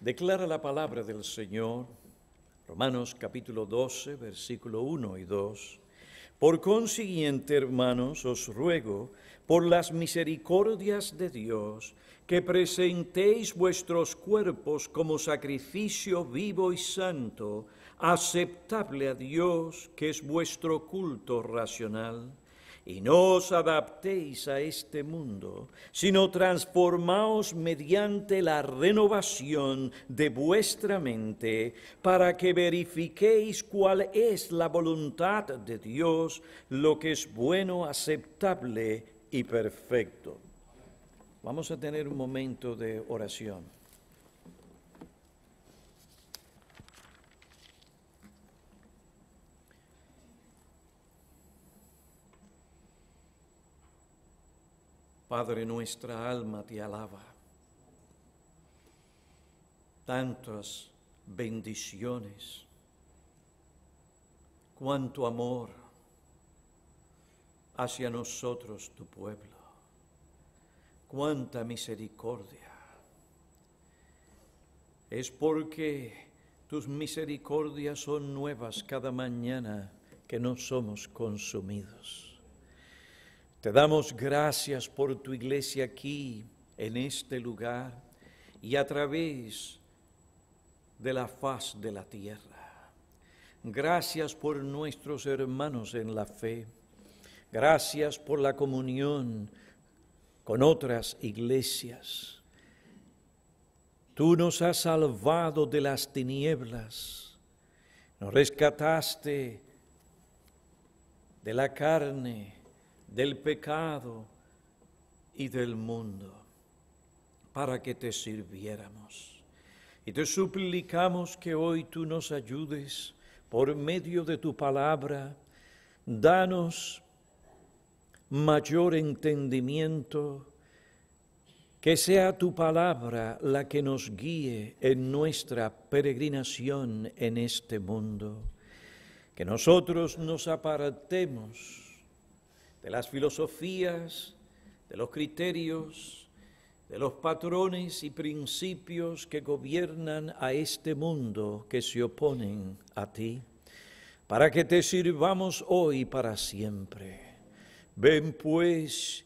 Declara la palabra del Señor, Romanos capítulo 12, versículo 1 y 2. Por consiguiente, hermanos, os ruego, por las misericordias de Dios, que presentéis vuestros cuerpos como sacrificio vivo y santo, aceptable a Dios, que es vuestro culto racional y no os adaptéis a este mundo, sino transformaos mediante la renovación de vuestra mente para que verifiquéis cuál es la voluntad de Dios, lo que es bueno, aceptable y perfecto. Vamos a tener un momento de oración. Padre, nuestra alma te alaba. Tantas bendiciones, cuánto amor hacia nosotros tu pueblo, cuánta misericordia. Es porque tus misericordias son nuevas cada mañana que no somos consumidos. Te damos gracias por tu iglesia aquí, en este lugar y a través de la faz de la tierra. Gracias por nuestros hermanos en la fe. Gracias por la comunión con otras iglesias. Tú nos has salvado de las tinieblas. Nos rescataste de la carne del pecado y del mundo, para que te sirviéramos. Y te suplicamos que hoy tú nos ayudes por medio de tu palabra, danos mayor entendimiento, que sea tu palabra la que nos guíe en nuestra peregrinación en este mundo, que nosotros nos apartemos de las filosofías, de los criterios, de los patrones y principios que gobiernan a este mundo que se oponen a ti, para que te sirvamos hoy para siempre. Ven pues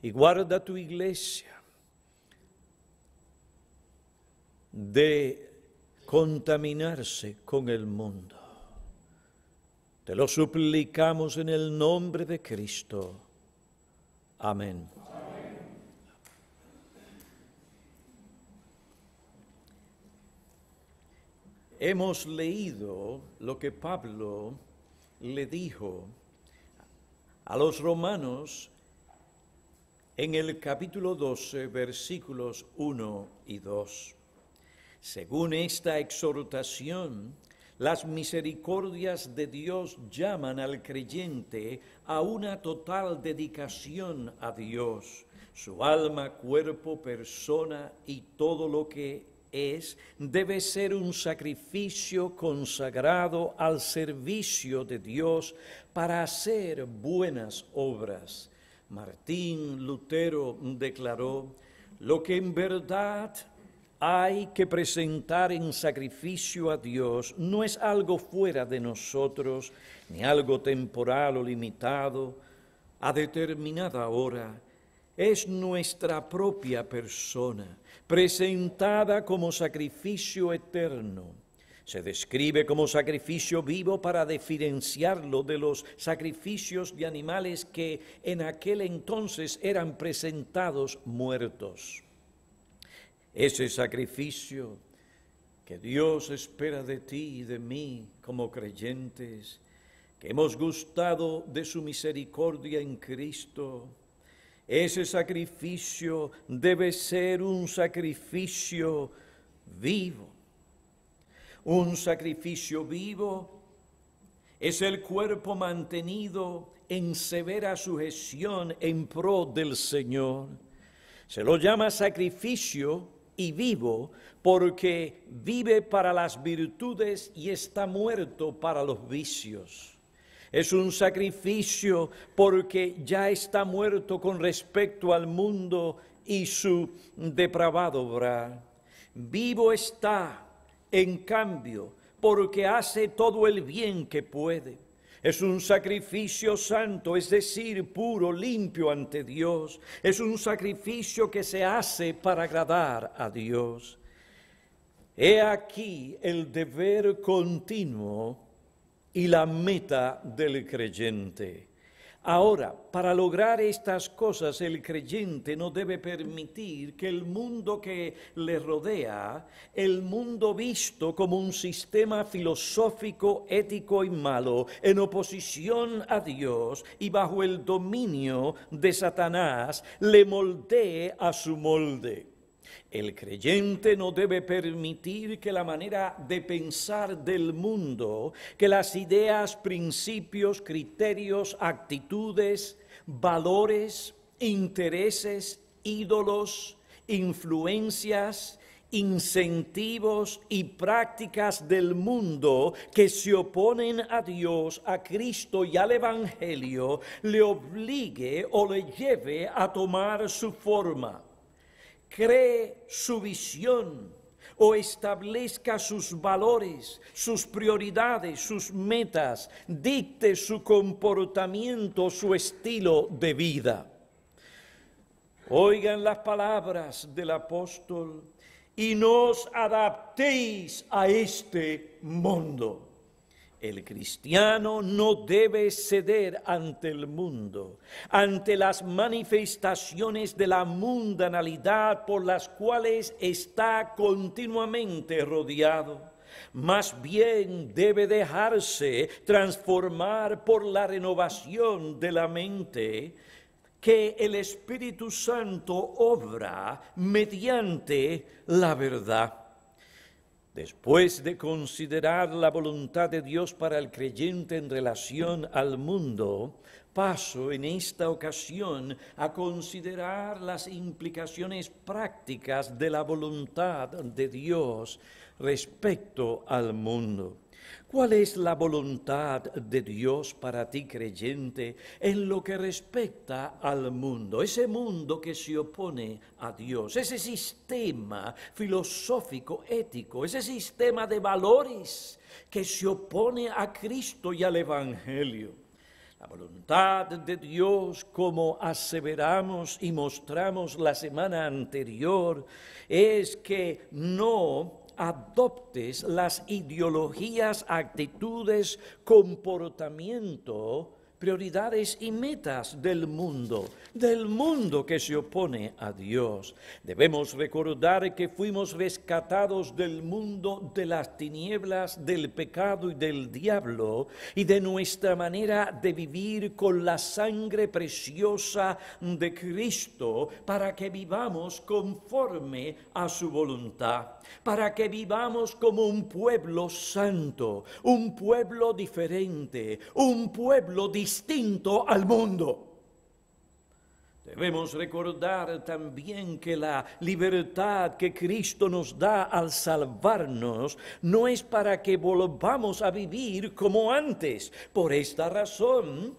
y guarda tu iglesia de contaminarse con el mundo. Te lo suplicamos en el nombre de Cristo. Amén. Hemos leído lo que Pablo le dijo a los romanos en el capítulo 12, versículos 1 y 2. Según esta exhortación, las misericordias de Dios llaman al creyente a una total dedicación a Dios. Su alma, cuerpo, persona y todo lo que es, debe ser un sacrificio consagrado al servicio de Dios para hacer buenas obras. Martín Lutero declaró, lo que en verdad hay que presentar en sacrificio a Dios no es algo fuera de nosotros, ni algo temporal o limitado a determinada hora. Es nuestra propia persona, presentada como sacrificio eterno. Se describe como sacrificio vivo para diferenciarlo de los sacrificios de animales que en aquel entonces eran presentados muertos ese sacrificio que Dios espera de ti y de mí como creyentes, que hemos gustado de su misericordia en Cristo. Ese sacrificio debe ser un sacrificio vivo. Un sacrificio vivo es el cuerpo mantenido en severa sujeción en pro del Señor. Se lo llama sacrificio y vivo porque vive para las virtudes y está muerto para los vicios. Es un sacrificio porque ya está muerto con respecto al mundo y su depravado obra. Vivo está, en cambio, porque hace todo el bien que puede es un sacrificio santo, es decir, puro, limpio ante Dios. Es un sacrificio que se hace para agradar a Dios. He aquí el deber continuo y la meta del creyente. Ahora, para lograr estas cosas, el creyente no debe permitir que el mundo que le rodea, el mundo visto como un sistema filosófico, ético y malo, en oposición a Dios y bajo el dominio de Satanás, le moldee a su molde. El creyente no debe permitir que la manera de pensar del mundo, que las ideas, principios, criterios, actitudes, valores, intereses, ídolos, influencias, incentivos y prácticas del mundo que se oponen a Dios, a Cristo y al Evangelio, le obligue o le lleve a tomar su forma cree su visión o establezca sus valores, sus prioridades, sus metas, dicte su comportamiento, su estilo de vida. Oigan las palabras del apóstol y nos adaptéis a este mundo. El cristiano no debe ceder ante el mundo, ante las manifestaciones de la mundanalidad por las cuales está continuamente rodeado. Más bien debe dejarse transformar por la renovación de la mente que el Espíritu Santo obra mediante la verdad. Después de considerar la voluntad de Dios para el creyente en relación al mundo, paso en esta ocasión a considerar las implicaciones prácticas de la voluntad de Dios respecto al mundo. ¿Cuál es la voluntad de Dios para ti creyente en lo que respecta al mundo? Ese mundo que se opone a Dios, ese sistema filosófico, ético, ese sistema de valores que se opone a Cristo y al Evangelio. La voluntad de Dios, como aseveramos y mostramos la semana anterior, es que no adoptes las ideologías, actitudes, comportamiento prioridades y metas del mundo, del mundo que se opone a Dios. Debemos recordar que fuimos rescatados del mundo de las tinieblas, del pecado y del diablo, y de nuestra manera de vivir con la sangre preciosa de Cristo, para que vivamos conforme a su voluntad, para que vivamos como un pueblo santo, un pueblo diferente, un pueblo distinto distinto al mundo. Debemos recordar también que la libertad que Cristo nos da al salvarnos no es para que volvamos a vivir como antes. Por esta razón,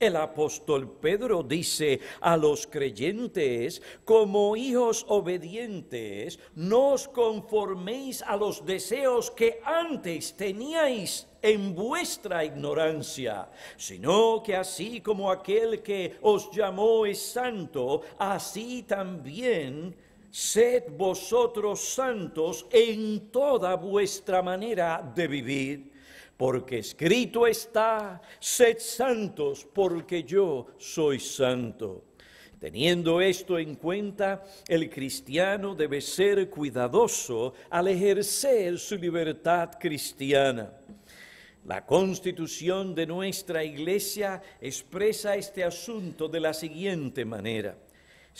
el apóstol Pedro dice a los creyentes, como hijos obedientes, no os conforméis a los deseos que antes teníais en vuestra ignorancia, sino que así como aquel que os llamó es santo, así también sed vosotros santos en toda vuestra manera de vivir porque escrito está, sed santos, porque yo soy santo. Teniendo esto en cuenta, el cristiano debe ser cuidadoso al ejercer su libertad cristiana. La constitución de nuestra iglesia expresa este asunto de la siguiente manera.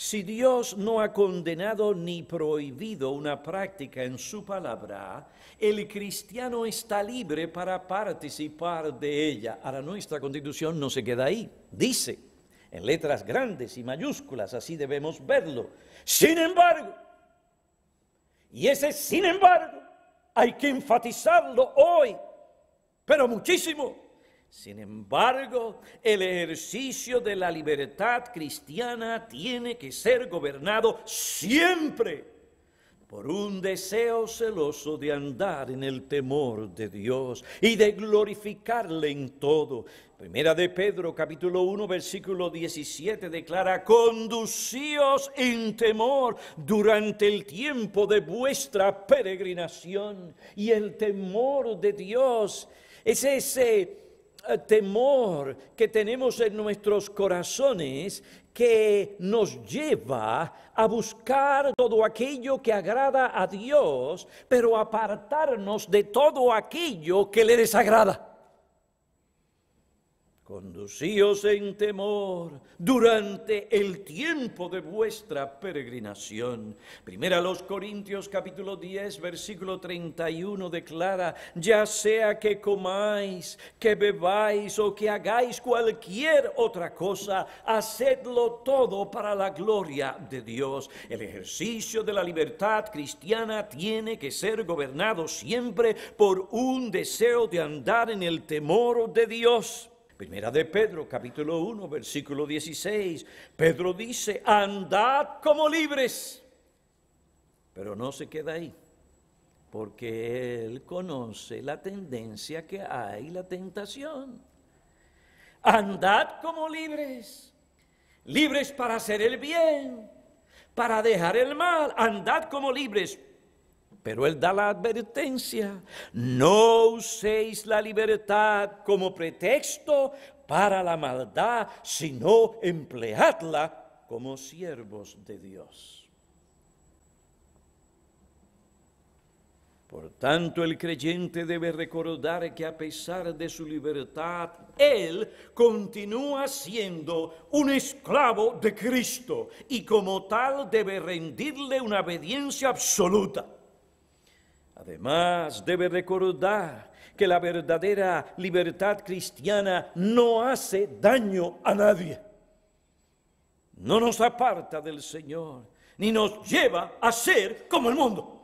Si Dios no ha condenado ni prohibido una práctica en su palabra, el cristiano está libre para participar de ella. Ahora nuestra constitución no se queda ahí. Dice, en letras grandes y mayúsculas, así debemos verlo. Sin embargo, y ese sin embargo hay que enfatizarlo hoy, pero muchísimo. Sin embargo, el ejercicio de la libertad cristiana tiene que ser gobernado siempre por un deseo celoso de andar en el temor de Dios y de glorificarle en todo. Primera de Pedro capítulo 1 versículo 17 declara, conducíos en temor durante el tiempo de vuestra peregrinación y el temor de Dios es ese eh, temor que tenemos en nuestros corazones que nos lleva a buscar todo aquello que agrada a Dios, pero apartarnos de todo aquello que le desagrada. Conducíos en temor durante el tiempo de vuestra peregrinación. Primera los Corintios capítulo 10 versículo 31 declara, ya sea que comáis, que bebáis o que hagáis cualquier otra cosa, hacedlo todo para la gloria de Dios. El ejercicio de la libertad cristiana tiene que ser gobernado siempre por un deseo de andar en el temor de Dios. Primera de Pedro, capítulo 1, versículo 16. Pedro dice, andad como libres. Pero no se queda ahí, porque él conoce la tendencia que hay, la tentación. Andad como libres, libres para hacer el bien, para dejar el mal. Andad como libres, pero él da la advertencia, no uséis la libertad como pretexto para la maldad, sino empleadla como siervos de Dios. Por tanto, el creyente debe recordar que a pesar de su libertad, él continúa siendo un esclavo de Cristo y como tal debe rendirle una obediencia absoluta. Además, debe recordar que la verdadera libertad cristiana no hace daño a nadie. No nos aparta del Señor, ni nos lleva a ser como el mundo.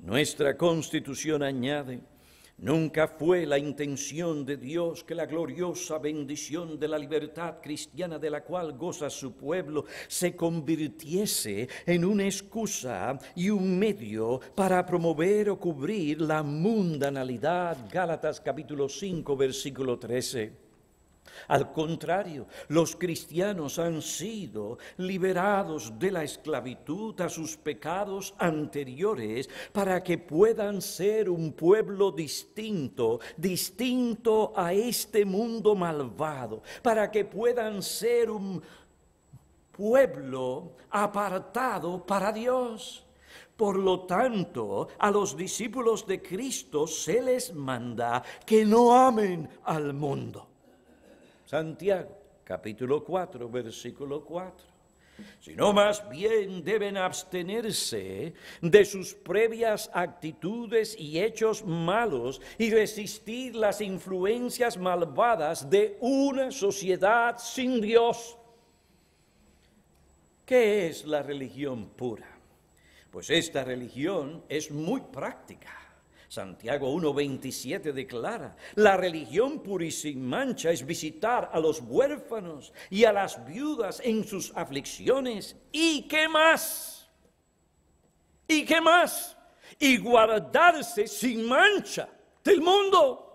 Nuestra constitución añade Nunca fue la intención de Dios que la gloriosa bendición de la libertad cristiana de la cual goza su pueblo se convirtiese en una excusa y un medio para promover o cubrir la mundanalidad. Gálatas capítulo 5 versículo 13. Al contrario, los cristianos han sido liberados de la esclavitud a sus pecados anteriores para que puedan ser un pueblo distinto, distinto a este mundo malvado, para que puedan ser un pueblo apartado para Dios. Por lo tanto, a los discípulos de Cristo se les manda que no amen al mundo. Santiago, capítulo 4, versículo 4 sino más bien deben abstenerse de sus previas actitudes y hechos malos y resistir las influencias malvadas de una sociedad sin Dios. ¿Qué es la religión pura? Pues esta religión es muy práctica Santiago 1.27 declara, la religión pura y sin mancha es visitar a los huérfanos y a las viudas en sus aflicciones. ¿Y qué más? ¿Y qué más? Y guardarse sin mancha del mundo.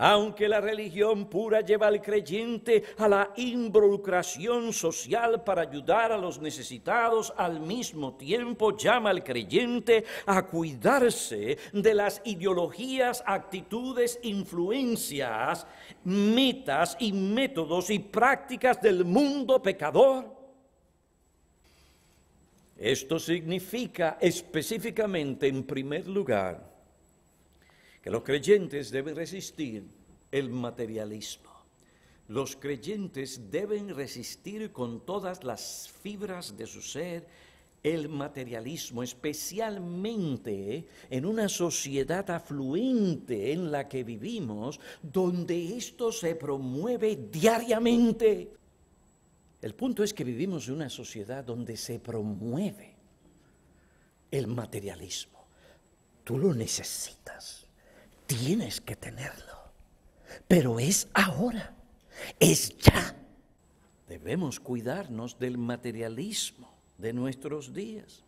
Aunque la religión pura lleva al creyente a la involucración social para ayudar a los necesitados, al mismo tiempo llama al creyente a cuidarse de las ideologías, actitudes, influencias, metas y métodos y prácticas del mundo pecador. Esto significa específicamente, en primer lugar, que los creyentes deben resistir el materialismo. Los creyentes deben resistir con todas las fibras de su ser el materialismo, especialmente en una sociedad afluente en la que vivimos, donde esto se promueve diariamente. El punto es que vivimos en una sociedad donde se promueve el materialismo. Tú lo necesitas. Tienes que tenerlo. Pero es ahora. Es ya. Debemos cuidarnos del materialismo de nuestros días.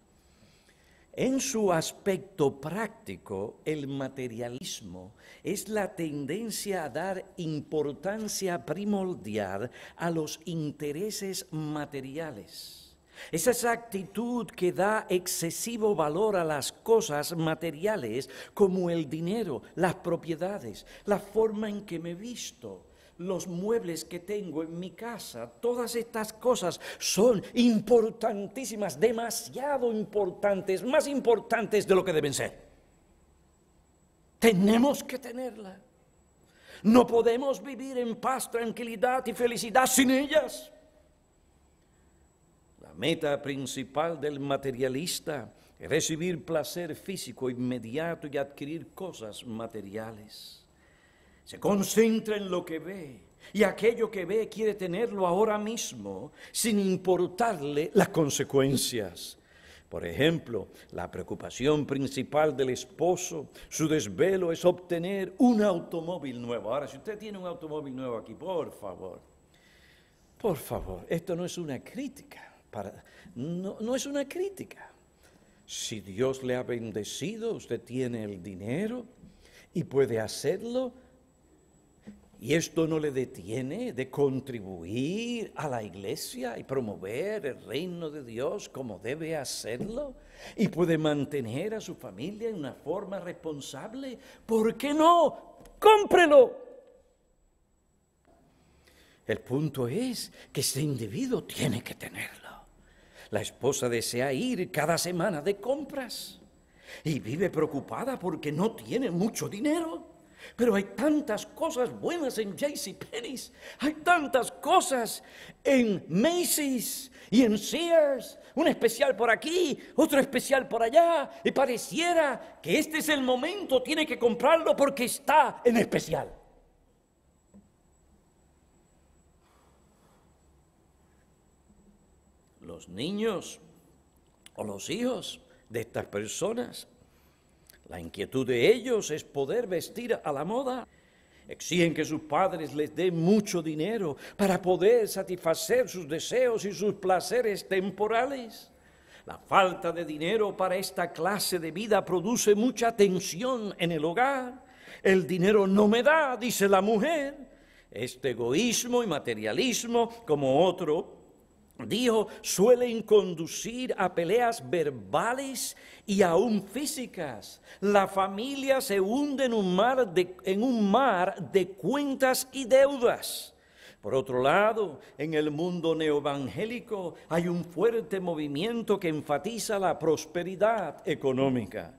En su aspecto práctico, el materialismo es la tendencia a dar importancia primordial a los intereses materiales es esa actitud que da excesivo valor a las cosas materiales como el dinero, las propiedades, la forma en que me visto, los muebles que tengo en mi casa. Todas estas cosas son importantísimas, demasiado importantes, más importantes de lo que deben ser. Tenemos que tenerlas. No podemos vivir en paz, tranquilidad y felicidad sin ellas. La meta principal del materialista es recibir placer físico inmediato y adquirir cosas materiales. Se concentra en lo que ve y aquello que ve quiere tenerlo ahora mismo sin importarle las consecuencias. Por ejemplo, la preocupación principal del esposo, su desvelo es obtener un automóvil nuevo. Ahora, si usted tiene un automóvil nuevo aquí, por favor, por favor, esto no es una crítica no, no es una crítica. Si Dios le ha bendecido, usted tiene el dinero y puede hacerlo. Y esto no le detiene de contribuir a la iglesia y promover el reino de Dios como debe hacerlo. Y puede mantener a su familia en una forma responsable. ¿Por qué no? Cómprelo. El punto es que este individuo tiene que tenerlo. La esposa desea ir cada semana de compras y vive preocupada porque no tiene mucho dinero. Pero hay tantas cosas buenas en JCPenney, hay tantas cosas en Macy's y en Sears, un especial por aquí, otro especial por allá, y pareciera que este es el momento, tiene que comprarlo porque está en especial. niños o los hijos de estas personas. La inquietud de ellos es poder vestir a la moda. Exigen que sus padres les den mucho dinero para poder satisfacer sus deseos y sus placeres temporales. La falta de dinero para esta clase de vida produce mucha tensión en el hogar. El dinero no me da, dice la mujer. Este egoísmo y materialismo, como otro dijo, suelen conducir a peleas verbales y aún físicas. La familia se hunde en un mar de, cuentas y deudas. Por otro lado, en el mundo neoevangélico hay un fuerte movimiento que enfatiza la prosperidad económica.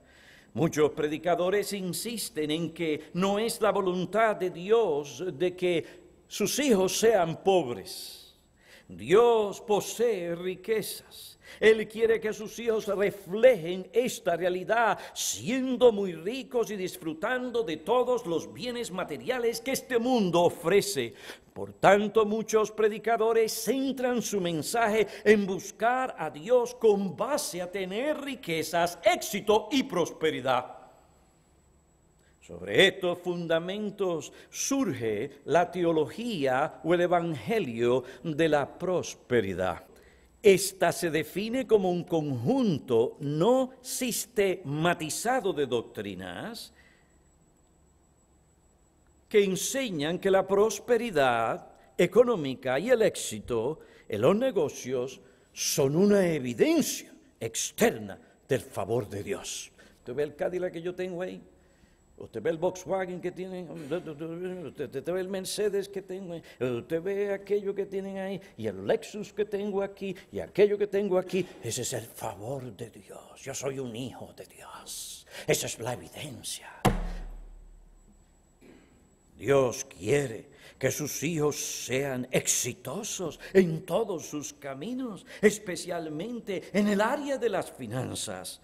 Muchos predicadores insisten en que no es la voluntad de Dios de que sus hijos sean pobres. Dios posee riquezas. Él quiere que sus hijos reflejen esta realidad, siendo muy ricos y disfrutando de todos los bienes materiales que este mundo ofrece. Por tanto, muchos predicadores centran su mensaje en buscar a Dios con base a tener riquezas, éxito y prosperidad. Sobre estos fundamentos surge la teología o el evangelio de la prosperidad. Esta se define como un conjunto no sistematizado de doctrinas que enseñan que la prosperidad económica y el éxito en los negocios son una evidencia externa del favor de Dios. ¿Tú ves el Cádiz que yo tengo ahí? usted ve el Volkswagen que tienen, usted, ve el Mercedes que tengo, usted ve aquello que tienen ahí, y el Lexus que tengo aquí, y aquello que tengo aquí. Ese es el favor de Dios. Yo soy un hijo de Dios. Esa es la evidencia. Dios quiere que sus hijos sean exitosos en todos sus caminos, especialmente en el área de las finanzas.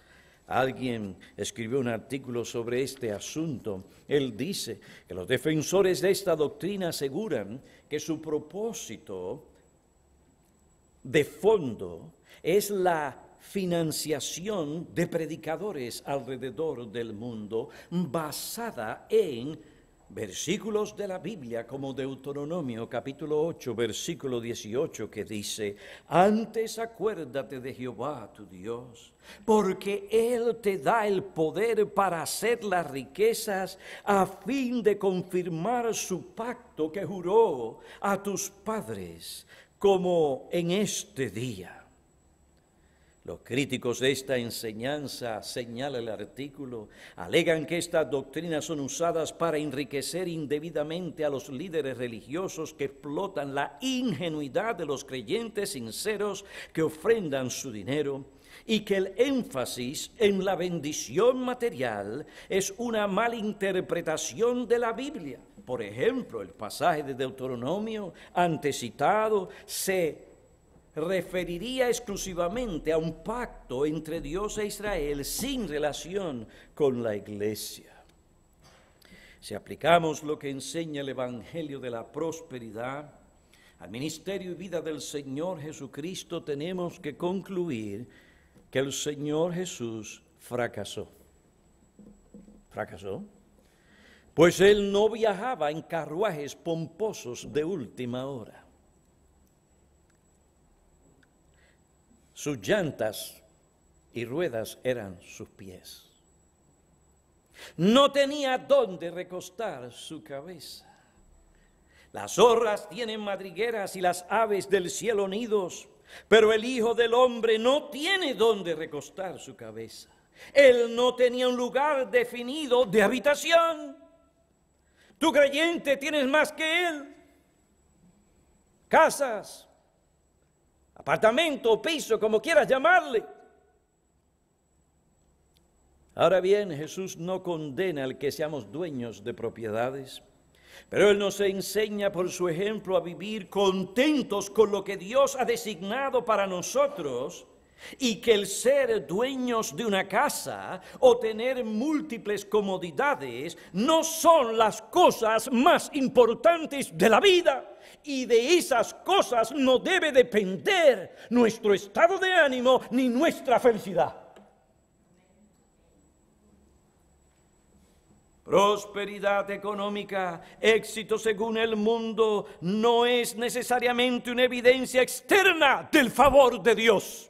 Alguien escribió un artículo sobre este asunto. Él dice que los defensores de esta doctrina aseguran que su propósito de fondo es la financiación de predicadores alrededor del mundo basada en versículos de la Biblia como Deuteronomio capítulo 8, versículo 18 que dice, antes acuérdate de Jehová tu Dios, porque Él te da el poder para hacer las riquezas a fin de confirmar su pacto que juró a tus padres como en este día. Los críticos de esta enseñanza, señala el artículo, alegan que estas doctrinas son usadas para enriquecer indebidamente a los líderes religiosos que explotan la ingenuidad de los creyentes sinceros que ofrendan su dinero y que el énfasis en la bendición material es una malinterpretación de la Biblia. Por ejemplo, el pasaje de Deuteronomio antecitado se referiría exclusivamente a un pacto entre Dios e Israel sin relación con la iglesia. Si aplicamos lo que enseña el Evangelio de la Prosperidad al ministerio y vida del Señor Jesucristo, tenemos que concluir que el Señor Jesús fracasó. ¿Fracasó? Pues él no viajaba en carruajes pomposos de última hora. Sus llantas y ruedas eran sus pies. No tenía dónde recostar su cabeza. Las zorras tienen madrigueras y las aves del cielo nidos, pero el Hijo del Hombre no tiene dónde recostar su cabeza. Él no tenía un lugar definido de habitación. Tu creyente tienes más que Él. Casas, apartamento o piso, como quieras llamarle. Ahora bien, Jesús no condena al que seamos dueños de propiedades, pero Él nos enseña por su ejemplo a vivir contentos con lo que Dios ha designado para nosotros y que el ser dueños de una casa o tener múltiples comodidades no son las cosas más importantes de la vida y de esas cosas no debe depender nuestro estado de ánimo ni nuestra felicidad. Prosperidad económica, éxito según el mundo, no es necesariamente una evidencia externa del favor de Dios.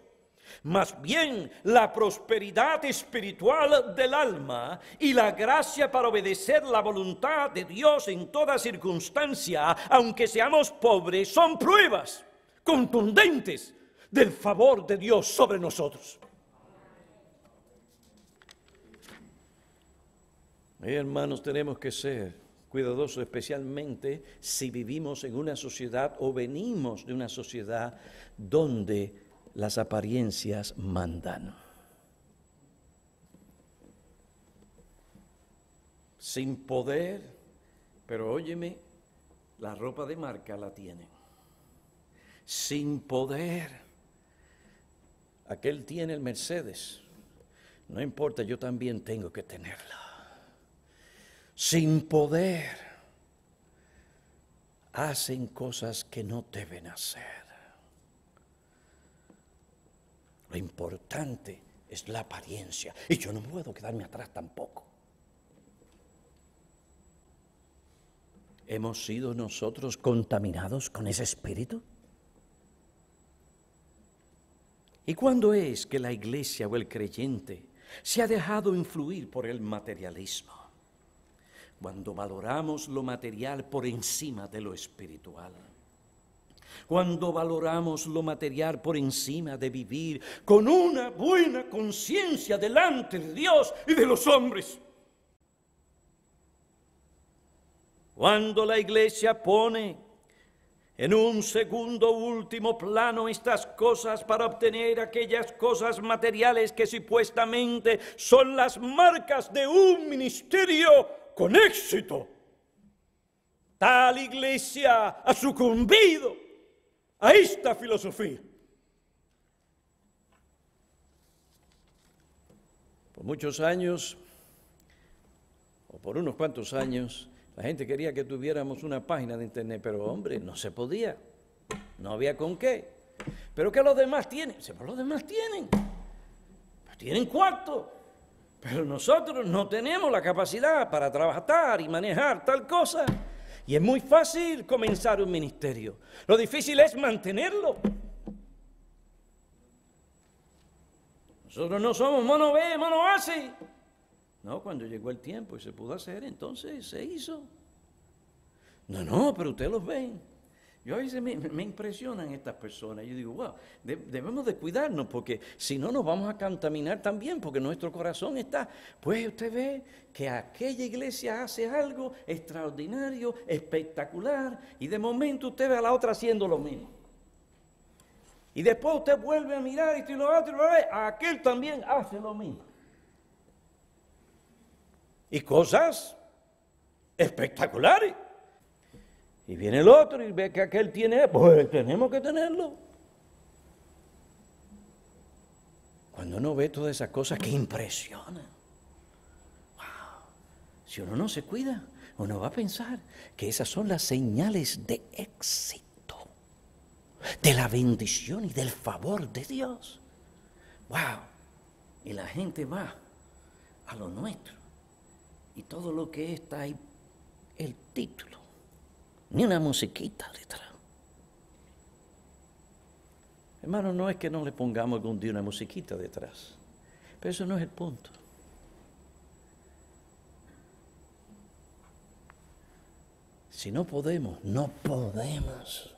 Más bien la prosperidad espiritual del alma y la gracia para obedecer la voluntad de Dios en toda circunstancia, aunque seamos pobres, son pruebas contundentes del favor de Dios sobre nosotros. hermanos, tenemos que ser cuidadosos, especialmente si vivimos en una sociedad o venimos de una sociedad donde las apariencias mandan. Sin poder, pero óyeme, la ropa de marca la tienen. Sin poder. Aquel tiene el Mercedes. No importa, yo también tengo que tenerla. Sin poder. Hacen cosas que no deben hacer. Lo importante es la apariencia. Y yo no puedo quedarme atrás tampoco. ¿Hemos sido nosotros contaminados con ese espíritu? ¿Y cuándo es que la iglesia o el creyente se ha dejado influir por el materialismo? Cuando valoramos lo material por encima de lo espiritual cuando valoramos lo material por encima de vivir con una buena conciencia delante de Dios y de los hombres. Cuando la iglesia pone en un segundo último plano estas cosas para obtener aquellas cosas materiales que supuestamente son las marcas de un ministerio con éxito. Tal iglesia ha sucumbido a esta filosofía. Por muchos años, o por unos cuantos años, la gente quería que tuviéramos una página de internet, pero hombre, no se podía. No había con qué. Pero ¿qué los demás tienen? los demás tienen. Pues tienen cuarto. Pero nosotros no tenemos la capacidad para trabajar y manejar tal cosa. Y es muy fácil comenzar un ministerio. Lo difícil es mantenerlo. Nosotros no somos mono ve mono hace. No, cuando llegó el tiempo y se pudo hacer, entonces se hizo. No, no, pero ustedes los ven. Yo a veces me, impresionan estas personas. Yo digo, wow, debemos de cuidarnos porque si no nos vamos a contaminar también porque nuestro corazón está. Pues usted ve que aquella iglesia hace algo extraordinario, espectacular, y de momento usted ve a la otra haciendo lo mismo. Y después usted vuelve a mirar y lo otro, aquel también hace lo mismo. Y cosas espectaculares. Y viene el otro y ve que aquel tiene, pues tenemos que tenerlo. Cuando uno ve todas esas cosas que impresiona. wow. si uno no se cuida, uno va a pensar que esas son las señales de éxito, de la bendición y del favor de Dios. ¡Wow! Y la gente va a lo nuestro. Y todo lo que está ahí, el título ni una musiquita detrás. Hermano, no es que no le pongamos algún día una musiquita detrás, pero eso no es el punto. Si no podemos, no podemos.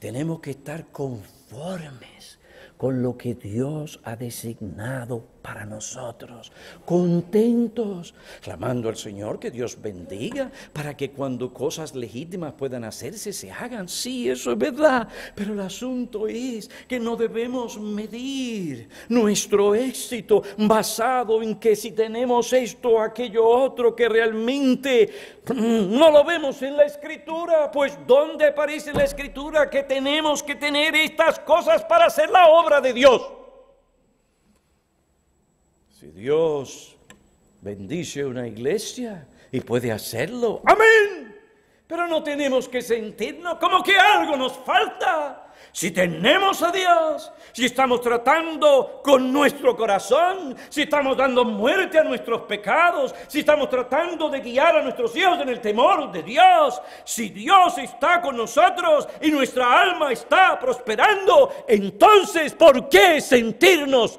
Tenemos que estar conformes con lo que Dios ha designado para nosotros, contentos, clamando al Señor que Dios bendiga para que cuando cosas legítimas puedan hacerse, se hagan. Sí, eso es verdad, pero el asunto es que no debemos medir nuestro éxito basado en que si tenemos esto, aquello otro que realmente mm, no lo vemos en la escritura, pues ¿dónde aparece en la escritura que tenemos que tener estas cosas para hacer la obra? de Dios. Si Dios bendice una iglesia y puede hacerlo, amén. Pero no tenemos que sentirnos como que algo nos falta si tenemos a Dios, si estamos tratando con nuestro corazón, si estamos dando muerte a nuestros pecados, si estamos tratando de guiar a nuestros hijos en el temor de Dios, si Dios está con nosotros y nuestra alma está prosperando, entonces ¿por qué sentirnos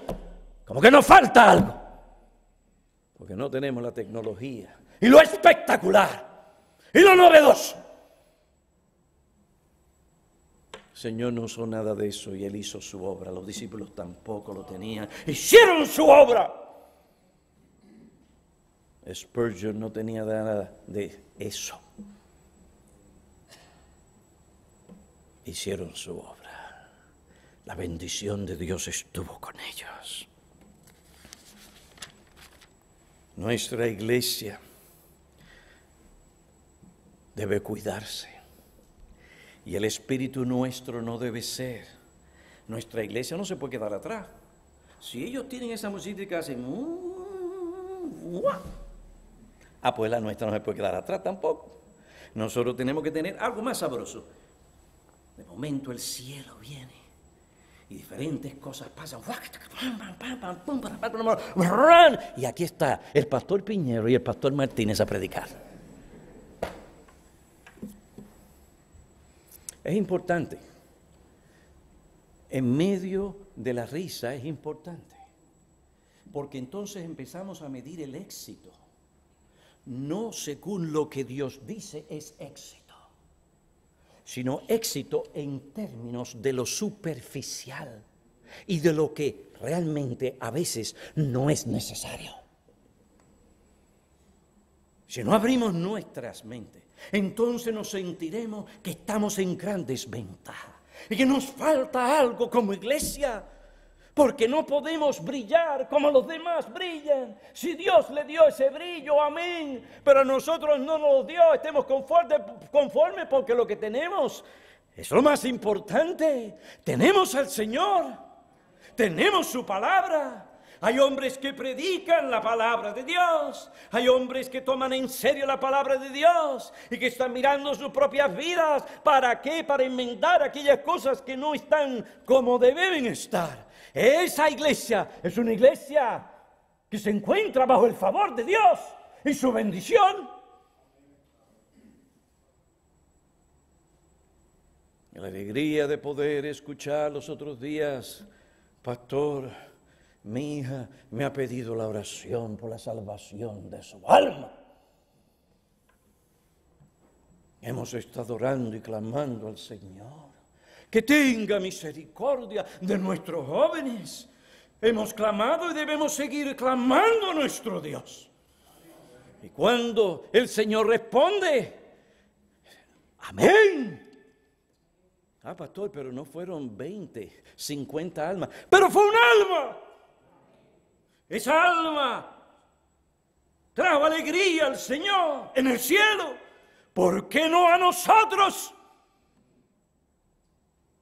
como que nos falta algo? Porque no tenemos la tecnología y lo espectacular y lo novedoso Señor no usó nada de eso y él hizo su obra. Los discípulos tampoco lo tenían. Hicieron su obra. Spurgeon no tenía nada de eso. Hicieron su obra. La bendición de Dios estuvo con ellos. Nuestra iglesia debe cuidarse y el espíritu nuestro no debe ser. Nuestra iglesia no se puede quedar atrás. Si ellos tienen esa música que hacen... Ah, pues la nuestra no se puede quedar atrás tampoco. Nosotros tenemos que tener algo más sabroso. De momento el cielo viene y diferentes cosas pasan. Y aquí está el pastor Piñero y el pastor Martínez a predicar. Es importante. En medio de la risa es importante. Porque entonces empezamos a medir el éxito. No según lo que Dios dice es éxito sino éxito en términos de lo superficial y de lo que realmente a veces no es necesario. Si no abrimos nuestras mentes entonces nos sentiremos que estamos en gran desventaja y que nos falta algo como iglesia, porque no podemos brillar como los demás brillan. Si Dios le dio ese brillo, amén, pero nosotros no nos lo dio, estemos conformes, conformes porque lo que tenemos es lo más importante. Tenemos al Señor, tenemos su palabra. Hay hombres que predican la palabra de Dios. Hay hombres que toman en serio la palabra de Dios y que están mirando sus propias vidas. ¿Para qué? Para enmendar aquellas cosas que no están como deben estar. Esa iglesia es una iglesia que se encuentra bajo el favor de Dios y su bendición. La alegría de poder escuchar los otros días, pastor mi hija me ha pedido la oración por la salvación de su alma. Hemos estado orando y clamando al Señor que tenga misericordia de nuestros jóvenes. Hemos clamado y debemos seguir clamando a nuestro Dios. Y cuando el Señor responde, amén. Ah, pastor, pero no fueron 20, 50 almas, pero fue un alma. Esa alma trajo alegría al Señor en el cielo. ¿Por qué no a nosotros?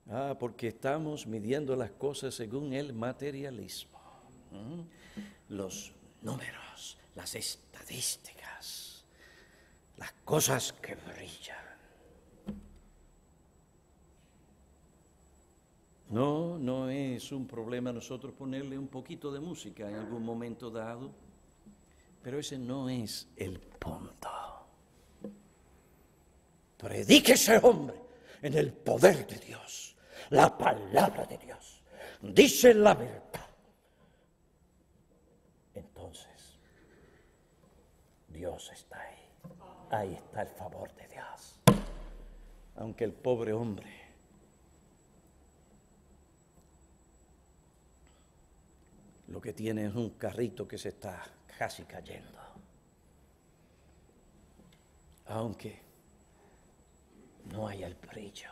Ah, porque estamos midiendo las cosas según el materialismo. ¿Mm? Los números, las estadísticas, las cosas que brillan. No, no es un problema nosotros ponerle un poquito de música en algún momento dado, pero ese no es el punto. Predíquese, hombre, en el poder de Dios, la palabra de Dios. Dice la verdad. Entonces, Dios está ahí. Ahí está el favor de Dios. Aunque el pobre hombre Lo que tiene es un carrito que se está casi cayendo. Aunque no hay el brillo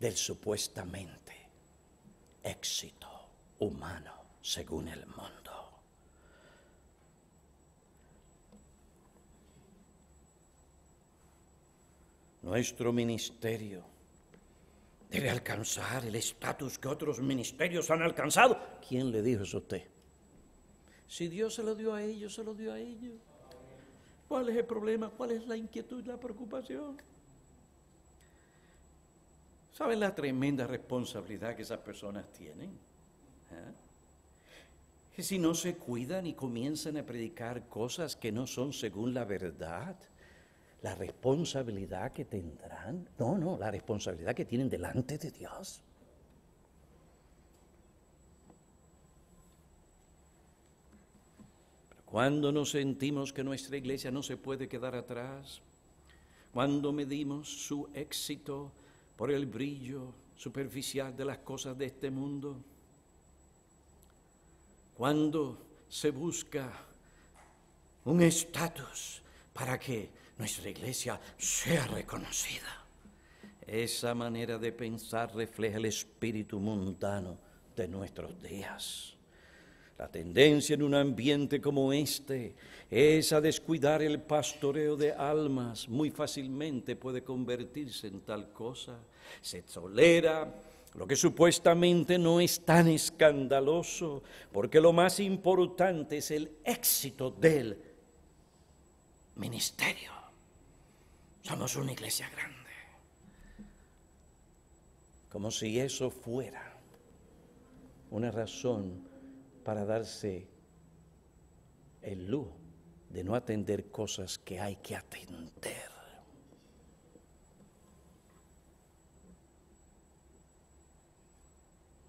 del supuestamente éxito humano según el mundo. Nuestro ministerio debe alcanzar el estatus que otros ministerios han alcanzado. ¿Quién le dijo eso a usted? Si Dios se lo dio a ellos, se lo dio a ellos. ¿Cuál es el problema? ¿Cuál es la inquietud, la preocupación? ¿Saben la tremenda responsabilidad que esas personas tienen? ¿Ah? Que si no se cuidan y comienzan a predicar cosas que no son según la verdad, la responsabilidad que tendrán. No, no, la responsabilidad que tienen delante de Dios. cuando nos sentimos que nuestra iglesia no se puede quedar atrás, cuando medimos su éxito por el brillo superficial de las cosas de este mundo, cuando se busca un estatus para que nuestra iglesia sea reconocida. Esa manera de pensar refleja el espíritu mundano de nuestros días. La tendencia en un ambiente como este es a descuidar el pastoreo de almas. Muy fácilmente puede convertirse en tal cosa. Se tolera lo que supuestamente no es tan escandaloso, porque lo más importante es el éxito del ministerio. Somos una iglesia grande. Como si eso fuera una razón para darse el lujo de no atender cosas que hay que atender.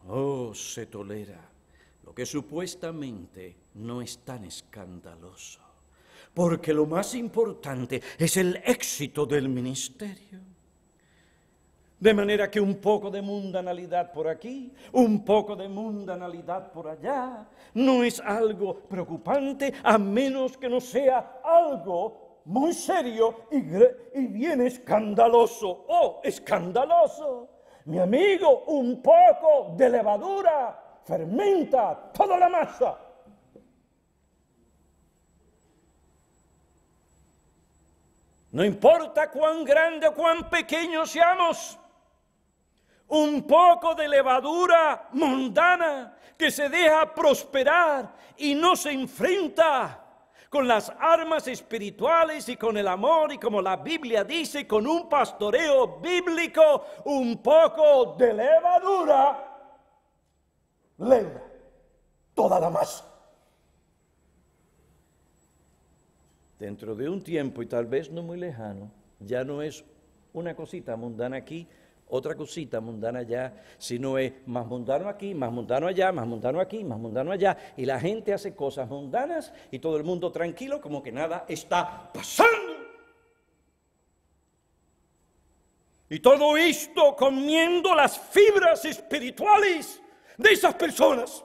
Oh, se tolera lo que supuestamente no es tan escandaloso porque lo más importante es el éxito del ministerio. De manera que un poco de mundanalidad por aquí, un poco de mundanalidad por allá, no es algo preocupante a menos que no sea algo muy serio y, bien escandaloso. ¡Oh, escandaloso! Mi amigo, un poco de levadura fermenta toda la masa. No importa cuán grande o cuán pequeño seamos, un poco de levadura mundana que se deja prosperar y no se enfrenta con las armas espirituales y con el amor y como la Biblia dice, con un pastoreo bíblico, un poco de levadura leuda toda la masa. dentro de un tiempo y tal vez no muy lejano, ya no es una cosita mundana aquí, otra cosita mundana allá, sino es más mundano aquí, más mundano allá, más mundano aquí, más mundano allá. Y la gente hace cosas mundanas y todo el mundo tranquilo como que nada está pasando. Y todo esto comiendo las fibras espirituales de esas personas.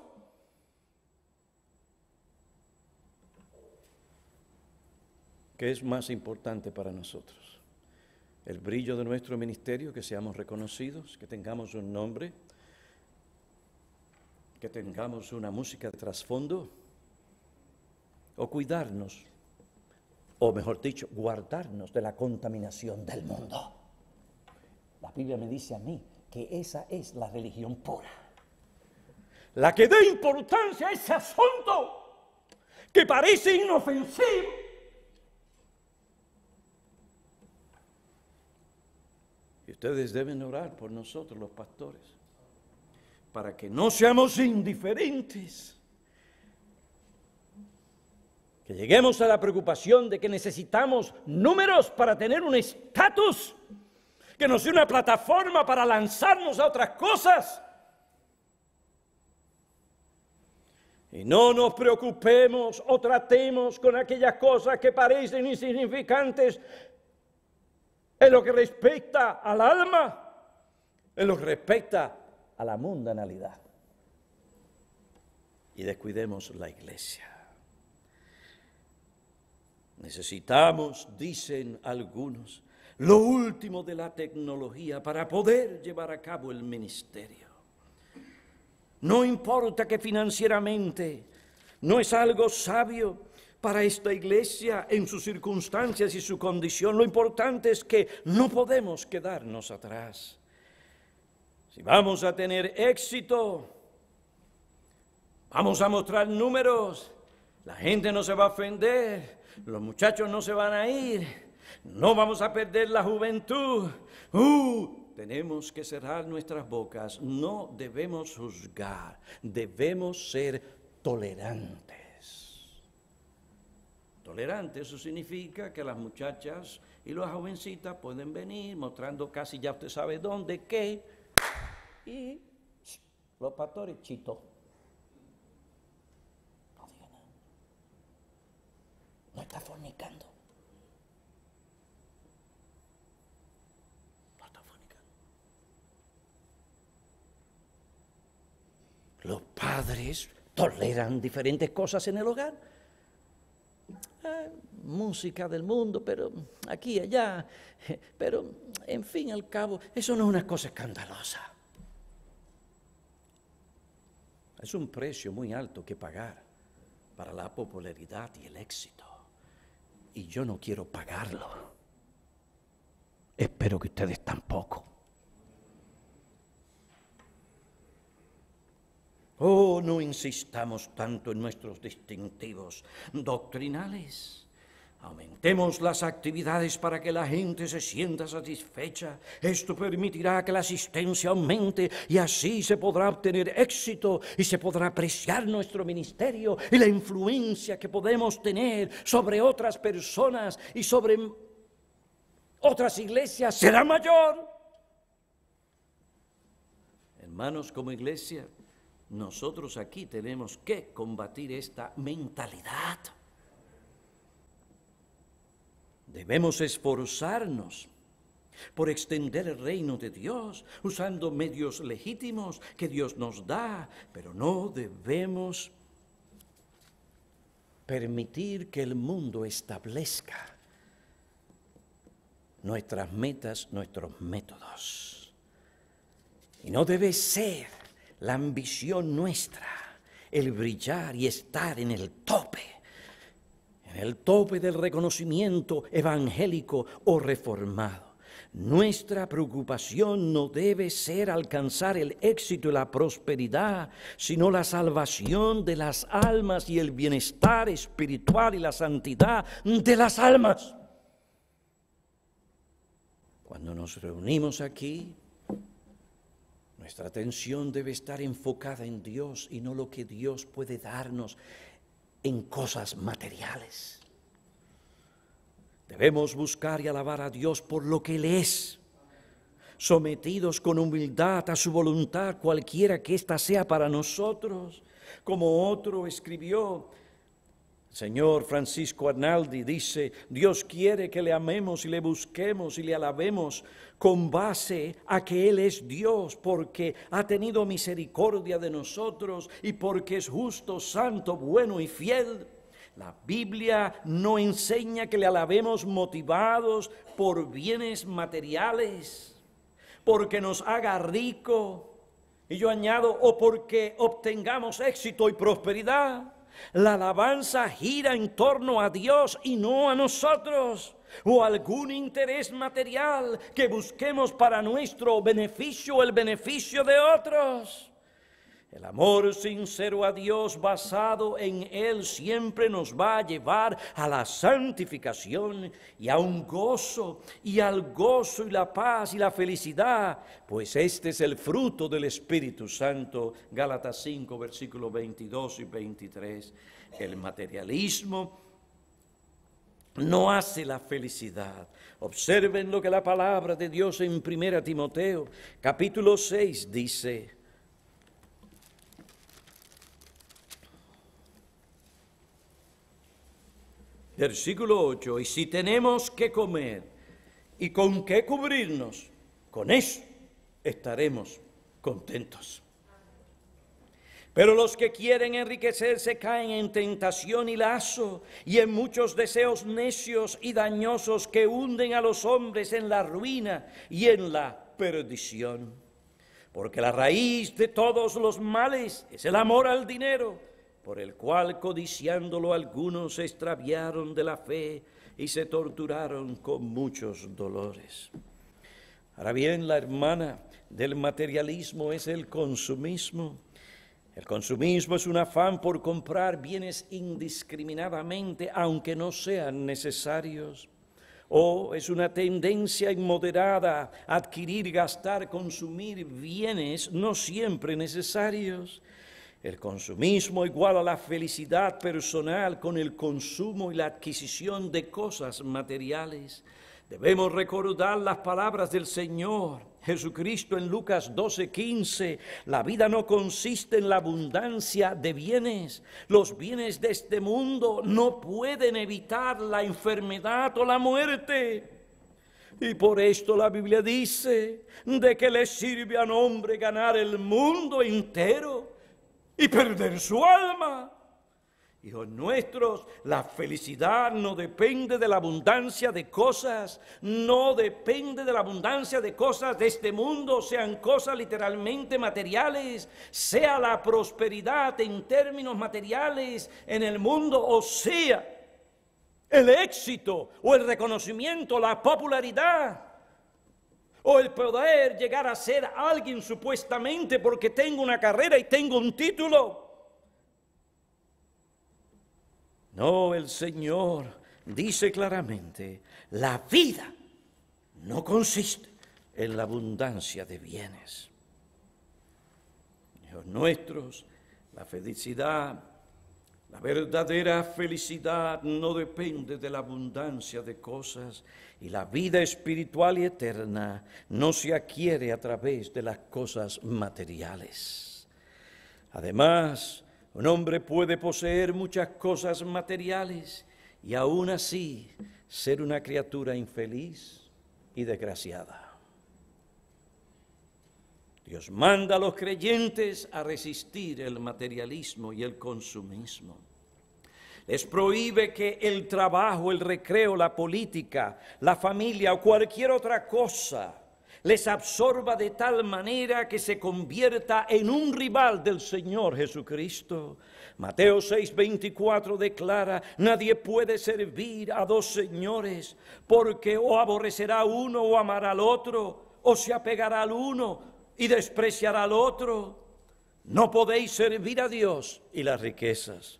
¿Qué es más importante para nosotros. El brillo de nuestro ministerio, que seamos reconocidos, que tengamos un nombre, que tengamos una música de trasfondo, o cuidarnos, o mejor dicho, guardarnos de la contaminación del mundo. La Biblia me dice a mí que esa es la religión pura. La que da importancia a ese asunto que parece inofensivo Ustedes deben orar por nosotros, los pastores, para que no seamos indiferentes, que lleguemos a la preocupación de que necesitamos números para tener un estatus, que nos dé una plataforma para lanzarnos a otras cosas. Y no nos preocupemos o tratemos con aquellas cosas que parecen insignificantes en lo que respecta al alma, en lo que respecta a la mundanalidad. Y descuidemos la iglesia. Necesitamos, dicen algunos, lo último de la tecnología para poder llevar a cabo el ministerio. No importa que financieramente no es algo sabio, para esta iglesia en sus circunstancias y su condición. Lo importante es que no podemos quedarnos atrás. Si vamos a tener éxito, vamos a mostrar números, la gente no se va a ofender, los muchachos no se van a ir, no vamos a perder la juventud. Uh, tenemos que cerrar nuestras bocas, no debemos juzgar, debemos ser tolerantes tolerante. Eso significa que las muchachas y las jovencitas pueden venir mostrando casi ya usted sabe dónde, qué, y los pastores chito. No digan nada. No está fornicando. No está fornicando. Los padres toleran diferentes cosas en el hogar. Ah, música del mundo, pero aquí, y allá, pero en fin, al cabo, eso no es una cosa escandalosa. Es un precio muy alto que pagar para la popularidad y el éxito. Y yo no quiero pagarlo. Espero que ustedes tampoco. Oh, no insistamos tanto en nuestros distintivos doctrinales. Aumentemos las actividades para que la gente se sienta satisfecha. Esto permitirá que la asistencia aumente y así se podrá obtener éxito y se podrá apreciar nuestro ministerio y la influencia que podemos tener sobre otras personas y sobre otras iglesias será mayor. Hermanos, como iglesia, nosotros aquí tenemos que combatir esta mentalidad. Debemos esforzarnos por extender el reino de Dios usando medios legítimos que Dios nos da, pero no debemos permitir que el mundo establezca nuestras metas, nuestros métodos. Y no debe ser la ambición nuestra, el brillar y estar en el tope, en el tope del reconocimiento evangélico o reformado. Nuestra preocupación no debe ser alcanzar el éxito y la prosperidad, sino la salvación de las almas y el bienestar espiritual y la santidad de las almas. Cuando nos reunimos aquí, nuestra atención debe estar enfocada en Dios y no lo que Dios puede darnos en cosas materiales. Debemos buscar y alabar a Dios por lo que Él es, sometidos con humildad a su voluntad, cualquiera que ésta sea para nosotros. Como otro escribió, Señor Francisco Arnaldi dice, Dios quiere que le amemos y le busquemos y le alabemos con base a que Él es Dios, porque ha tenido misericordia de nosotros y porque es justo, santo, bueno y fiel. La Biblia no enseña que le alabemos motivados por bienes materiales, porque nos haga rico, y yo añado, o porque obtengamos éxito y prosperidad. La alabanza gira en torno a Dios y no a nosotros o algún interés material que busquemos para nuestro beneficio o el beneficio de otros. El amor sincero a Dios basado en Él siempre nos va a llevar a la santificación y a un gozo y al gozo y la paz y la felicidad, pues este es el fruto del Espíritu Santo. Gálatas 5, versículos 22 y 23. El materialismo no hace la felicidad. Observen lo que la palabra de Dios en 1 Timoteo capítulo 6 dice. Versículo 8, y si tenemos que comer y con qué cubrirnos, con eso estaremos contentos. Pero los que quieren enriquecerse caen en tentación y lazo y en muchos deseos necios y dañosos que hunden a los hombres en la ruina y en la perdición. Porque la raíz de todos los males es el amor al dinero por el cual codiciándolo algunos se extraviaron de la fe y se torturaron con muchos dolores. Ahora bien, la hermana del materialismo es el consumismo. El consumismo es un afán por comprar bienes indiscriminadamente, aunque no sean necesarios. O es una tendencia inmoderada a adquirir, gastar, consumir bienes no siempre necesarios. El consumismo iguala la felicidad personal con el consumo y la adquisición de cosas materiales. Debemos recordar las palabras del Señor Jesucristo en Lucas 12:15. La vida no consiste en la abundancia de bienes. Los bienes de este mundo no pueden evitar la enfermedad o la muerte. Y por esto la Biblia dice, ¿de que le sirve a un hombre ganar el mundo entero y perder su alma. Hijos nuestros, la felicidad no depende de la abundancia de cosas, no depende de la abundancia de cosas de este mundo, sean cosas literalmente materiales, sea la prosperidad en términos materiales en el mundo o sea el éxito o el reconocimiento, la popularidad o el poder llegar a ser alguien supuestamente porque tengo una carrera y tengo un título. No, el Señor dice claramente, la vida no consiste en la abundancia de bienes. nuestros, la felicidad, la verdadera felicidad no depende de la abundancia de cosas, y la vida espiritual y eterna no se adquiere a través de las cosas materiales. Además, un hombre puede poseer muchas cosas materiales y aún así ser una criatura infeliz y desgraciada. Dios manda a los creyentes a resistir el materialismo y el consumismo. Les prohíbe que el trabajo, el recreo, la política, la familia o cualquier otra cosa les absorba de tal manera que se convierta en un rival del Señor Jesucristo. Mateo 6:24 declara, nadie puede servir a dos señores, porque o aborrecerá uno o amará al otro, o se apegará al uno y despreciará al otro. No podéis servir a Dios y las riquezas.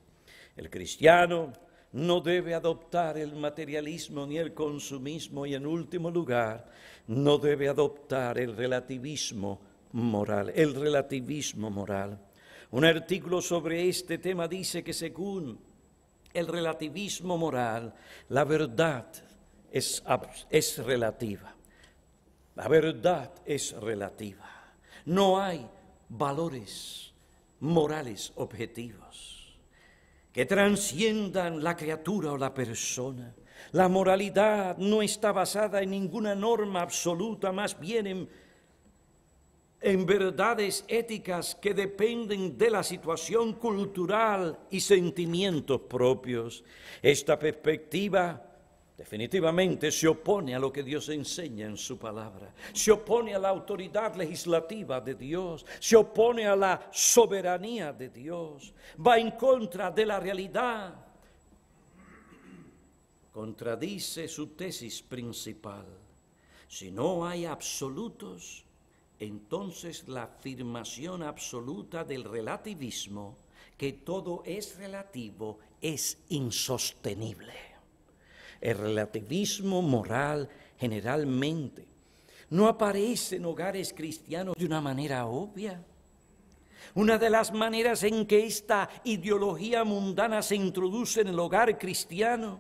El cristiano no debe adoptar el materialismo ni el consumismo y en último lugar, no debe adoptar el relativismo moral, el relativismo moral. Un artículo sobre este tema dice que según el relativismo moral, la verdad es, relativa. La verdad es relativa. No hay valores morales objetivos que transciendan la criatura o la persona. La moralidad no está basada en ninguna norma absoluta, más bien en, en verdades éticas que dependen de la situación cultural y sentimientos propios. Esta perspectiva definitivamente se opone a lo que Dios enseña en su palabra, se opone a la autoridad legislativa de Dios, se opone a la soberanía de Dios, va en contra de la realidad, contradice su tesis principal. Si no hay absolutos, entonces la afirmación absoluta del relativismo, que todo es relativo, es insostenible el relativismo moral generalmente no aparece en hogares cristianos de una manera obvia. Una de las maneras en que esta ideología mundana se introduce en el hogar cristiano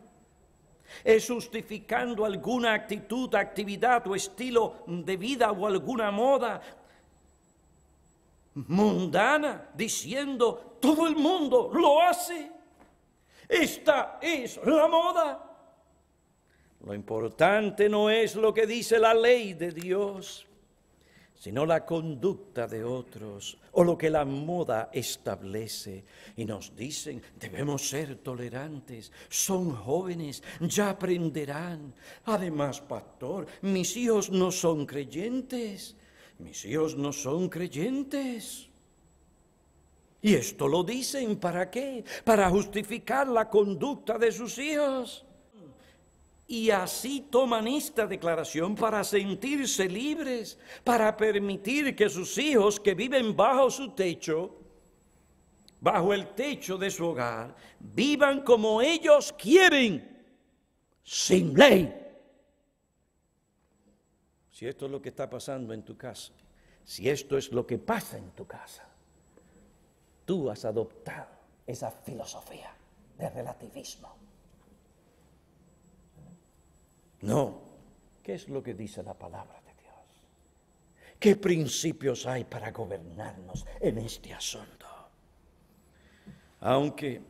es justificando alguna actitud, actividad o estilo de vida o alguna moda mundana, diciendo, todo el mundo lo hace. Esta es la moda. Lo importante no es lo que dice la ley de Dios, sino la conducta de otros o lo que la moda establece. Y nos dicen, debemos ser tolerantes, son jóvenes, ya aprenderán. Además, pastor, mis hijos no son creyentes, mis hijos no son creyentes. Y esto lo dicen para qué? Para justificar la conducta de sus hijos y así toman esta declaración para sentirse libres, para permitir que sus hijos que viven bajo su techo, bajo el techo de su hogar, vivan como ellos quieren, sin ley. Si esto es lo que está pasando en tu casa, si esto es lo que pasa en tu casa, tú has adoptado esa filosofía de relativismo. No. ¿Qué es lo que dice la palabra de Dios? ¿Qué principios hay para gobernarnos en este asunto? Aunque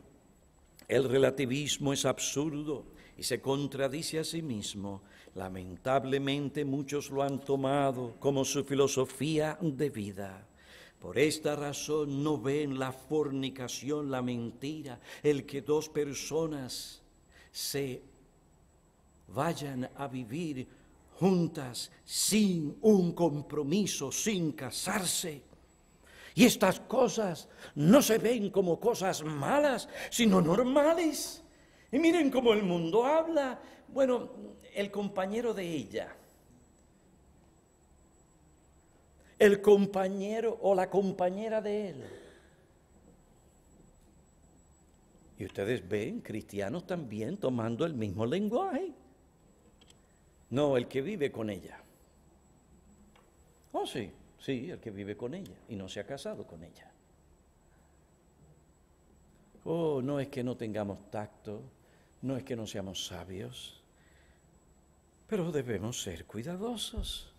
el relativismo es absurdo y se contradice a sí mismo, lamentablemente muchos lo han tomado como su filosofía de vida. Por esta razón no ven la fornicación, la mentira, el que dos personas se vayan a vivir juntas sin un compromiso, sin casarse. Y estas cosas no se ven como cosas malas, sino normales. Y miren cómo el mundo habla. Bueno, el compañero de ella, el compañero o la compañera de él. Y ustedes ven cristianos también tomando el mismo lenguaje. No, el que vive con ella. Oh, sí, sí, el que vive con ella y no se ha casado con ella. Oh, no es que no tengamos tacto, no es que no seamos sabios, pero debemos ser cuidadosos.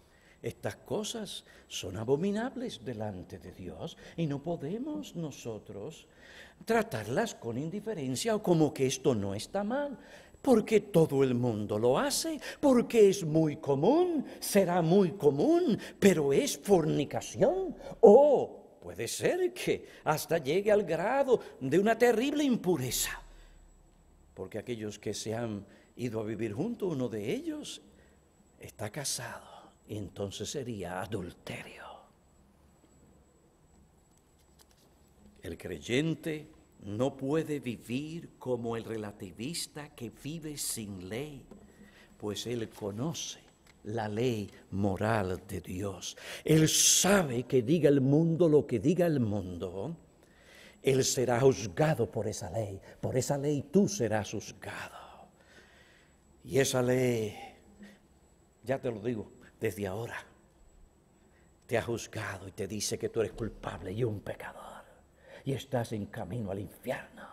Estas cosas son abominables delante de Dios y no podemos nosotros tratarlas con indiferencia o como que esto no está mal porque todo el mundo lo hace, porque es muy común, será muy común, pero es fornicación. O puede ser que hasta llegue al grado de una terrible impureza, porque aquellos que se han ido a vivir junto, uno de ellos está casado, y entonces sería adulterio. El creyente no puede vivir como el relativista que vive sin ley, pues él conoce la ley moral de Dios. Él sabe que diga el mundo lo que diga el mundo, él será juzgado por esa ley, por esa ley tú serás juzgado. Y esa ley, ya te lo digo, desde ahora te ha juzgado y te dice que tú eres culpable y un pecador y estás en camino al infierno.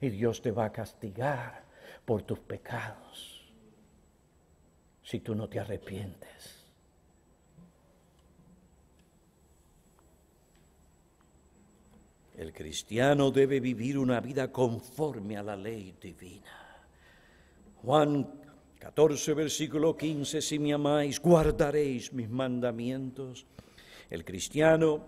Y Dios te va a castigar por tus pecados si tú no te arrepientes. El cristiano debe vivir una vida conforme a la ley divina. Juan 14, versículo 15, si me amáis, guardaréis mis mandamientos. El cristiano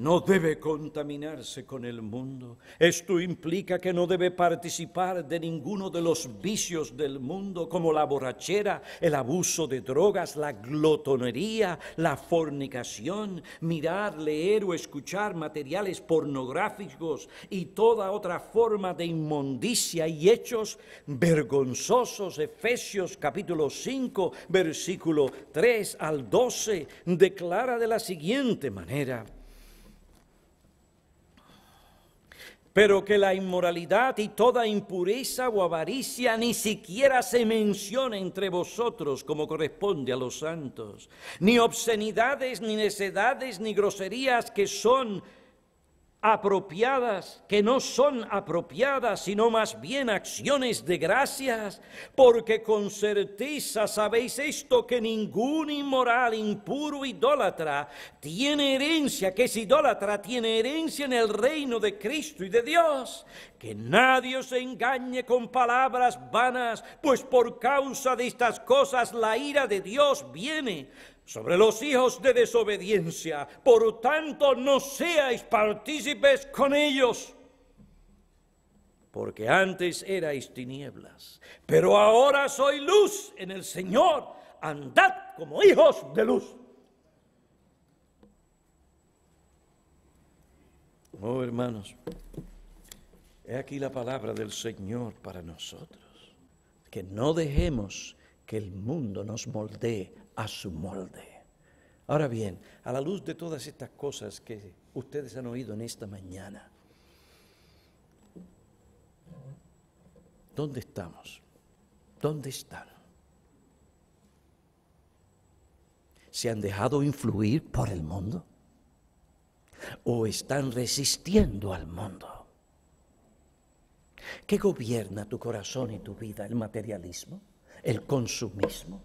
no debe contaminarse con el mundo. Esto implica que no debe participar de ninguno de los vicios del mundo, como la borrachera, el abuso de drogas, la glotonería, la fornicación, mirar, leer o escuchar materiales pornográficos y toda otra forma de inmundicia y hechos vergonzosos. Efesios capítulo 5, versículo 3 al 12, declara de la siguiente manera pero que la inmoralidad y toda impureza o avaricia ni siquiera se mencione entre vosotros como corresponde a los santos, ni obscenidades, ni necedades, ni groserías que son apropiadas, que no son apropiadas, sino más bien acciones de gracias, porque con certeza sabéis esto, que ningún inmoral, impuro, idólatra tiene herencia, que es idólatra, tiene herencia en el reino de Cristo y de Dios. Que nadie se engañe con palabras vanas, pues por causa de estas cosas la ira de Dios viene sobre los hijos de desobediencia. Por tanto, no seáis partícipes con ellos, porque antes erais tinieblas, pero ahora soy luz en el Señor. Andad como hijos de luz. Oh, hermanos, he aquí la palabra del Señor para nosotros. Que no dejemos que el mundo nos moldee a su molde. Ahora bien, a la luz de todas estas cosas que ustedes han oído en esta mañana, ¿dónde estamos? ¿Dónde están? ¿Se han dejado influir por el mundo? ¿O están resistiendo al mundo? ¿Qué gobierna tu corazón y tu vida? ¿El materialismo? ¿El consumismo?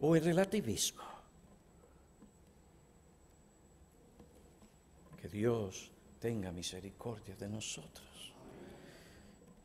o el relativismo. Que Dios tenga misericordia de nosotros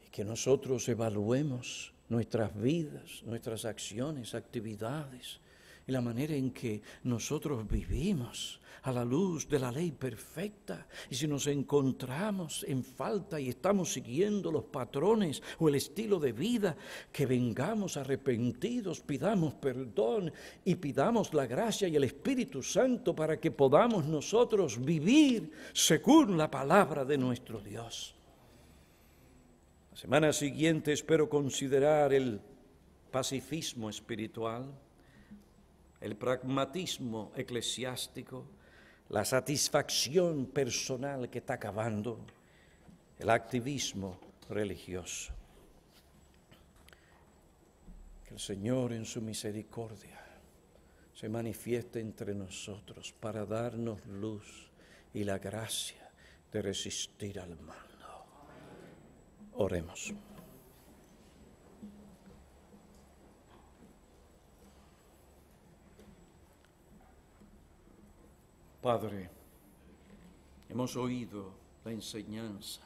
y que nosotros evaluemos nuestras vidas, nuestras acciones, actividades, y la manera en que nosotros vivimos a la luz de la ley perfecta. Y si nos encontramos en falta y estamos siguiendo los patrones o el estilo de vida, que vengamos arrepentidos, pidamos perdón y pidamos la gracia y el Espíritu Santo para que podamos nosotros vivir según la palabra de nuestro Dios. La semana siguiente espero considerar el pacifismo espiritual el pragmatismo eclesiástico, la satisfacción personal que está acabando, el activismo religioso. Que el Señor en su misericordia se manifieste entre nosotros para darnos luz y la gracia de resistir al mal. Oremos. Padre, hemos oído la enseñanza,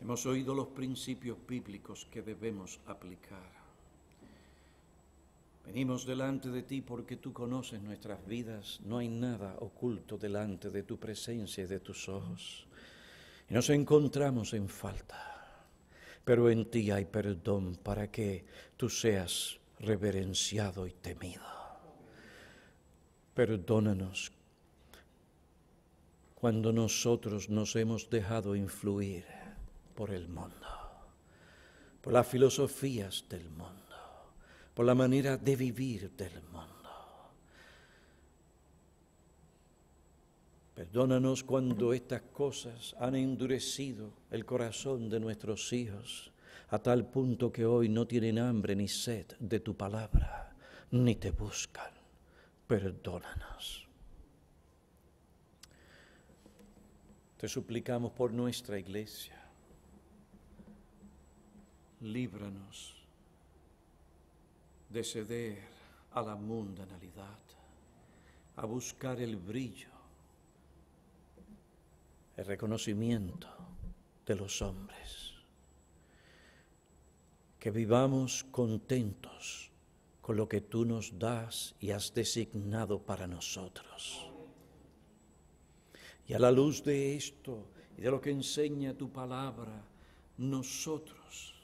hemos oído los principios bíblicos que debemos aplicar. Venimos delante de ti porque tú conoces nuestras vidas, no hay nada oculto delante de tu presencia y de tus ojos. nos encontramos en falta, pero en ti hay perdón para que tú seas reverenciado y temido. Perdónanos cuando nosotros nos hemos dejado influir por el mundo, por las filosofías del mundo, por la manera de vivir del mundo. Perdónanos cuando estas cosas han endurecido el corazón de nuestros hijos a tal punto que hoy no tienen hambre ni sed de tu palabra, ni te buscan. Perdónanos. Te suplicamos por nuestra iglesia. Líbranos de ceder a la mundanalidad, a buscar el brillo, el reconocimiento de los hombres. Que vivamos contentos con lo que tú nos das y has designado para nosotros. Y a la luz de esto y de lo que enseña tu palabra, nosotros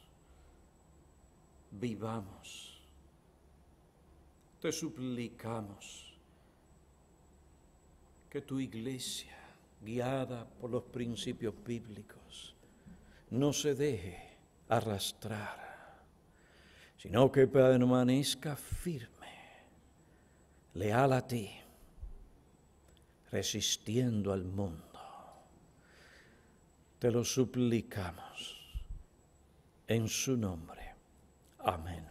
vivamos. Te suplicamos que tu iglesia, guiada por los principios bíblicos, no se deje arrastrar, sino que permanezca firme, leal a ti resistiendo al mundo. Te lo suplicamos en su nombre. Amén.